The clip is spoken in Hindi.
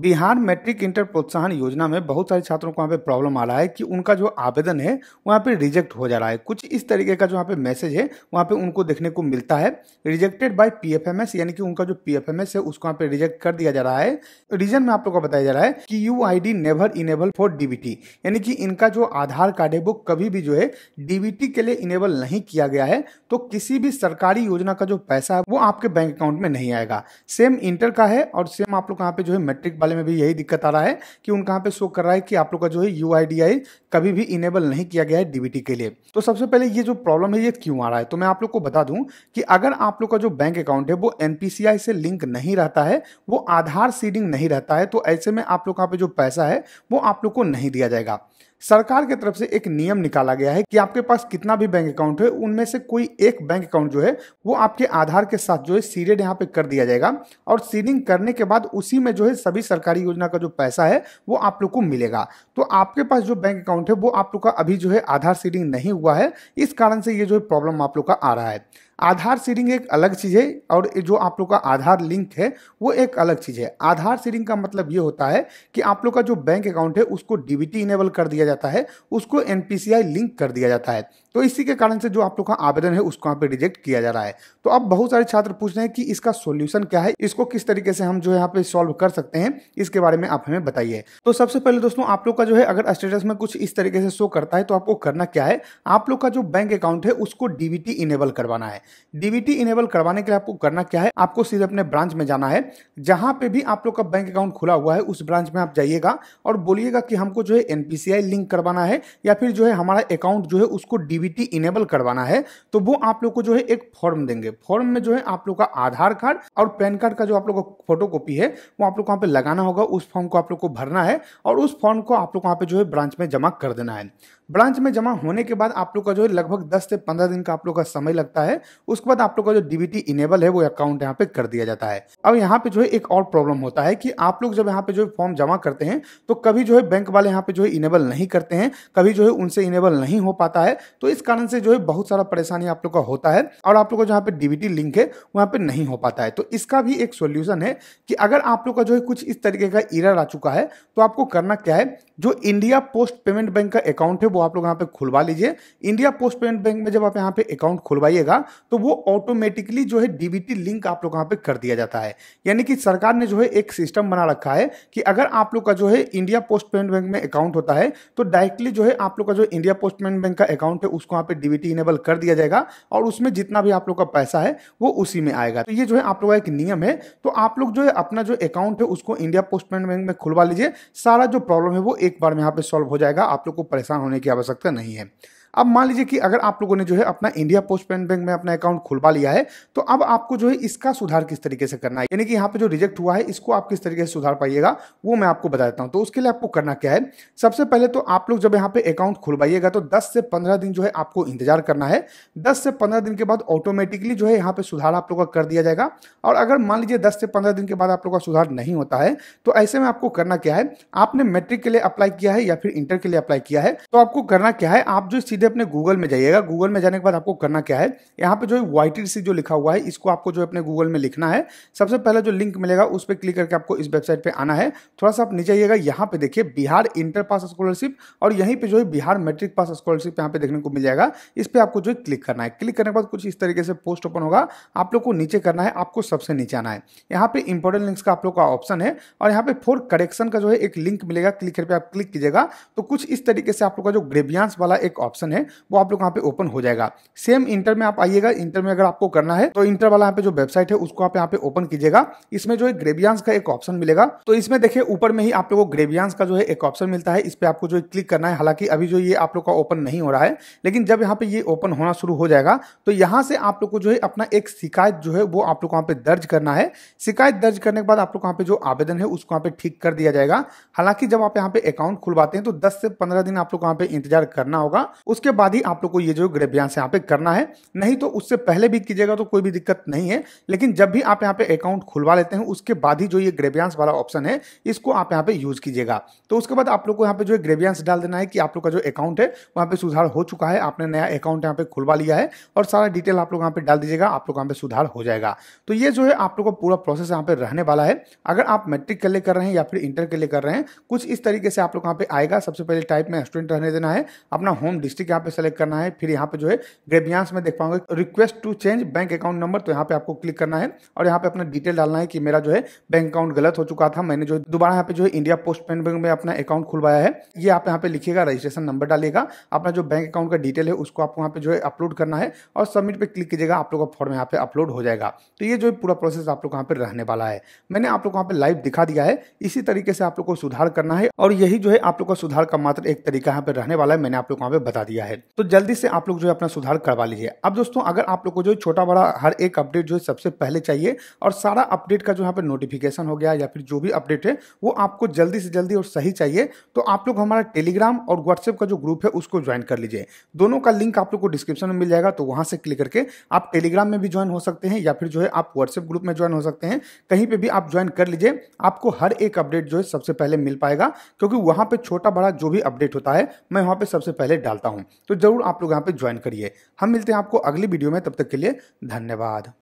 बिहार मैट्रिक इंटर प्रोत्साहन योजना में बहुत सारे छात्रों को यहाँ पे प्रॉब्लम आ रहा है कि उनका जो आवेदन है वहाँ पे रिजेक्ट हो जा रहा है कुछ इस तरीके का जो यहाँ पे मैसेज है वहाँ पे उनको देखने को मिलता है रिजेक्टेड बाय पीएफएमएस यानी कि उनका जो पीएफएमएस है उसको वहाँ पे रिजेक्ट कर दिया जा रहा है रीजन में आप लोग को बताया जा रहा है कि U I never enable for DBT यानी कि इनका जो आधार कार्ड है वो कभी भी जो है डीबीटी के लिए इनेबल नहीं किया गया है तो किसी भी सरकारी योजना का जो पैसा है वो आपके बैंक अकाउंट में नहीं आएगा सेम इंटर का है और सेम आप लोग यहाँ पे जो है मैट्रिक वाले में भी यही दिक्कत आ रहा है कि उन कहाँ पे शो कर रहा है कि आप लोग का जो है यू कभी भी इनेबल नहीं किया गया है डीबीटी के लिए तो सबसे पहले ये जो प्रॉब्लम है ये क्यों आ रहा है तो मैं आप लोग को बता दूं कि अगर आप लोग का जो बैंक अकाउंट है वो एनपीसीआई से लिंक नहीं रहता है वो आधार सीडिंग नहीं रहता है तो ऐसे में आप लोग कहाँ पे जो पैसा है वो आप लोग को नहीं दिया जाएगा सरकार की तरफ से एक नियम निकाला गया है कि आपके पास कितना भी बैंक अकाउंट है उनमें से कोई एक बैंक अकाउंट जो है वो आपके आधार के साथ जो है सीडेड यहाँ पे कर दिया जाएगा और सीडिंग करने के बाद उसी में जो है सभी सरकारी योजना का जो पैसा है वो आप लोग को मिलेगा तो आपके पास जो बैंक अकाउंट है वो आप लोग का अभी जो है आधार सीडिंग नहीं हुआ है इस कारण से ये जो है प्रॉब्लम आप लोग का आ रहा है आधार सीरिंग एक अलग चीज़ है और जो आप लोग का आधार लिंक है वो एक अलग चीज़ है आधार सीरिंग का मतलब ये होता है कि आप लोग का जो बैंक अकाउंट है उसको डीबीटी इनेबल कर दिया जाता है उसको एनपीसीआई लिंक कर दिया जाता है तो इसी के कारण से जो आप लोग का आवेदन है उसको यहाँ पे रिजेक्ट किया जा रहा है तो अब बहुत सारे छात्र पूछ रहे हैं कि इसका सोल्यूशन क्या है इसको किस तरीके से हम जो यहाँ पे सॉल्व कर सकते हैं इसके बारे में आप हमें बताइए तो सबसे पहले दोस्तों आप लोग का जो है अगर स्टेटस में कुछ इस तरीके से शो करता है तो आपको करना क्या है आप लोग का जो बैंक अकाउंट है उसको डीबीटी इनेबल करवाना है डीबीटी इनेबल करवाने के लिए आपको करना क्या है आपको सीधे अपने ब्रांच में जाना है जहां पे भी आप लोग का बैंक अकाउंट खुला हुआ है उस ब्रांच में आप जाइएगा और बोलिएगा कि हमको जो है एनपीसीआई लिंक करवाना है या फिर जो है हमारा अकाउंट जो है उसको डीबीटी इनेबल करवाना है तो वो आप लोग को जो है एक फॉर्म देंगे फॉर्म में जो है आप लोग का आधार कार्ड और पैन कार्ड का जो आप लोग का फोटो कॉपी है वो आप लोग को वहाँ पे लगाना होगा उस फॉर्म को आप लोग को भरना है और उस फॉर्म को आप लोग वहाँ पे जो है ब्रांच में जमा कर देना है ब्रांच में जमा होने के बाद आप लोग का जो है लगभग 10 से 15 दिन का आप लोग का समय लगता है उसके बाद आप लोग का जो डीबीटी इनेबल है वो अकाउंट यहाँ पे कर दिया जाता है अब यहाँ पे जो है एक और प्रॉब्लम होता है कि आप लोग जब यहाँ पे जो है फॉर्म जमा करते हैं तो कभी जो है बैंक वाले यहाँ पे जो है इनेबल नहीं करते हैं कभी जो है उनसे इनेबल नहीं हो पाता है तो इस कारण से जो है बहुत सारा परेशानी आप लोग का होता है और आप लोग का जहाँ पे डीबीटी लिंक है वहाँ पे नहीं हो पाता है तो इसका भी एक सोल्यूशन है कि अगर आप लोग का जो है कुछ इस तरीके का इरर आ चुका है तो आपको करना क्या है जो इंडिया पोस्ट पेमेंट बैंक का अकाउंट है वो आप लोग यहाँ पे खुलवा लीजिए इंडिया पोस्ट पेमेंट बैंक में जब आप यहाँ पे अकाउंट खुलवाइएगा तो वो ऑटोमेटिकली जो है डीबीटी लिंक आप लोग यहाँ पे कर दिया जाता है यानी कि सरकार ने जो है एक सिस्टम बना रखा है कि अगर आप लोग का जो है इंडिया पोस्ट पेमेंट बैंक में अकाउंट होता है तो डायरेक्टली जो है आप लोग का जो इंडिया पोस्ट पेमेंट बैंक का अकाउंट है उसको यहाँ पे डीबीटी इनेबल कर दिया जाएगा और उसमें जितना भी आप लोग का पैसा है वो उसी में आएगा तो ये जो है आप लोग का एक नियम है तो आप लोग जो है अपना जो अकाउंट है उसको इंडिया पोस्ट पेमेंट बैंक में खुलवा लीजिए सारा जो प्रॉब्लम है वो एक बार में यहाँ पे सॉल्व हो जाएगा आप लोग को परेशान होने की की आवश्यकता नहीं है अब मान लीजिए कि अगर आप लोगों ने जो है अपना इंडिया पोस्ट पेमेंट बैंक में अपना अकाउंट खुलवा लिया है तो अब आपको जो है इसका सुधार किस तरीके से करना है यानी कि यहाँ पे जो रिजेक्ट हुआ है इसको आप किस तरीके से सुधार पाइएगा वो मैं आपको बता देता हूँ तो उसके लिए आपको करना क्या है सबसे पहले तो आप लोग जब यहाँ पे अकाउंट खुलवाइएगा तो दस से पंद्रह दिन जो है आपको इंतजार करना है दस से पंद्रह दिन के बाद ऑटोमेटिकली जो है यहाँ पे सुधार आप लोग का कर दिया जाएगा और अगर मान लीजिए दस से पंद्रह दिन के बाद आप लोग का सुधार नहीं होता है तो ऐसे में आपको करना क्या है आपने मेट्रिक के लिए अप्लाई किया है या फिर इंटर के लिए अप्लाई किया है तो आपको करना क्या है आप जो सीधे अपने गूगल में जाइएगा गूगल में जाने के बाद आपको करना क्या है यहाँ पे जो वाई वाइटेड सी जो लिखा हुआ है इसको आपको जो अपने गूगल में लिखना है सबसे पहले जो लिंक मिलेगा उस पर क्लिक करके आपको इस वेबसाइट पर आना है थोड़ा सा आप नीचे आइएगा यहाँ पे देखिए बिहार इंटर पास स्कॉलरशिप और यहीं पर जो है बिहार मेट्रिक पास स्कॉलरशिप यहाँ पे देखने को मिल जाएगा इस पर आपको जो है क्लिक करना है क्लिक करने के बाद कुछ इस तरीके से पोस्ट ओपन होगा आप लोग को नीचे करना है आपको सबसे नीचे आना है यहाँ पे इंपॉर्टेंट लिंक्स का आप लोग का ऑप्शन है और यहाँ पे फोर करेक्शन का जो है एक लिंक मिलेगा क्लिक करके आप क्लिक कीजिएगा तो कुछ इस तरीके से आप लोग का जो ग्रेवियांस वाला एक ऑप्शन ऑप्शन है वो आप लोग यहाँ पे ओपन हो जाएगा सेम इंटर में आप आइएगा इंटर में अगर आपको करना है तो इंटर वाला यहाँ पे जो वेबसाइट है उसको आप यहाँ पे ओपन कीजिएगा इसमें जो है ग्रेवियांस का एक ऑप्शन मिलेगा तो इसमें देखिए ऊपर में ही आप लोगों को ग्रेवियांस का जो है एक ऑप्शन मिलता है इस पर आपको जो क्लिक करना है हालांकि अभी जो ये आप लोग का ओपन नहीं हो रहा है लेकिन जब यहाँ पे ये ओपन होना शुरू हो जाएगा तो यहाँ से आप लोग को जो है अपना एक शिकायत जो है वो आप लोग वहाँ पे दर्ज करना है शिकायत दर्ज करने के बाद आप लोग वहाँ पे जो आवेदन है उसको यहाँ पे ठीक कर दिया जाएगा हालांकि जब आप यहाँ पे अकाउंट खुलवाते हैं तो 10 से 15 दिन आप लोग वहाँ पे इंतजार करना होगा उस उसके बाद ही आप लोग को ये जो ग्रेवियांस यहाँ पे करना है नहीं तो उससे पहले भी कीजिएगा तो कोई भी दिक्कत नहीं है लेकिन जब भी आप यहाँ पे अकाउंट खुलवा लेते हैं उसके बाद ही जो ये ग्रेवियांस वाला ऑप्शन है इसको आप यहाँ पे यूज़ कीजिएगा तो उसके बाद आप लोग को यहाँ पे जो ग्रेवियांस डाल देना है कि आप लोग का जो अकाउंट है वहाँ पे सुधार हो चुका है आपने नया अकाउंट यहाँ पे खुलवा लिया है और सारा डिटेल आप लोग यहाँ पे डाल दीजिएगा आप लोग यहाँ पे सुधार हो जाएगा तो ये जो है आप लोग का पूरा प्रोसेस यहाँ पे रहने वाला है अगर आप मेट्रिक के लिए कर रहे हैं या फिर इंटर के लिए कर रहे हैं कुछ इस तरीके से आप लोग यहाँ पे आएगा सबसे पहले टाइप में स्टूडेंट रहने देना है अपना होम डिस्ट्रिक्ट बेसिक यहाँ पे सेलेक्ट करना है फिर यहाँ पे जो है ग्रेबियांस में देख पाऊंगे request to change bank account number तो यहाँ पे आपको क्लिक करना है और यहाँ पे अपना डिटेल डालना है कि मेरा जो है बैंक अकाउंट गलत हो चुका था मैंने जो दोबारा यहाँ पे जो है इंडिया पोस्ट पेमेंट बैंक में अपना अकाउंट खुलवाया है ये आप यहाँ पे लिखेगा रजिस्ट्रेशन नंबर डालेगा अपना जो बैंक अकाउंट का डिटेल है उसको आपको यहाँ पे जो है अपलोड करना है और सबमिट पर क्लिक कीजिएगा आप लोग का फॉर्म यहाँ पे अपलोड हो जाएगा तो ये जो पूरा प्रोसेस आप लोग यहाँ पे रहने वाला है मैंने आप लोग यहाँ पे लाइव दिखा दिया है इसी तरीके से आप लोग को सुधार करना है और यही जो है आप लोग का सुधार का मात्र एक तरीका यहाँ पे रहने वाला है मैंने आप लोग यहाँ पे बता दिया दिया है तो जल्दी से आप लोग जो है अपना सुधार करवा लीजिए अब दोस्तों अगर आप लोग को जो छोटा बड़ा हर एक अपडेट जो है सबसे पहले चाहिए और सारा अपडेट का जो यहाँ पर नोटिफिकेशन हो गया या फिर जो भी अपडेट है वो आपको जल्दी से जल्दी और सही चाहिए तो आप लोग हमारा टेलीग्राम और व्हाट्सएप का जो ग्रुप है उसको ज्वाइन कर लीजिए दोनों का लिंक आप लोग को डिस्क्रिप्शन में मिल जाएगा तो वहाँ से क्लिक करके आप टेलीग्राम में भी ज्वाइन हो सकते हैं या फिर जो है आप व्हाट्सएप ग्रुप में ज्वाइन हो सकते हैं कहीं पर भी आप ज्वाइन कर लीजिए आपको हर एक अपडेट जो है सबसे पहले मिल पाएगा क्योंकि वहाँ पर छोटा बड़ा जो भी अपडेट होता है मैं वहाँ पर सबसे पहले डालता हूँ तो ज़रूर आप लोग यहाँ पर ज्वाइन करिए हम मिलते हैं आपको अगली वीडियो में तब तक के लिए धन्यवाद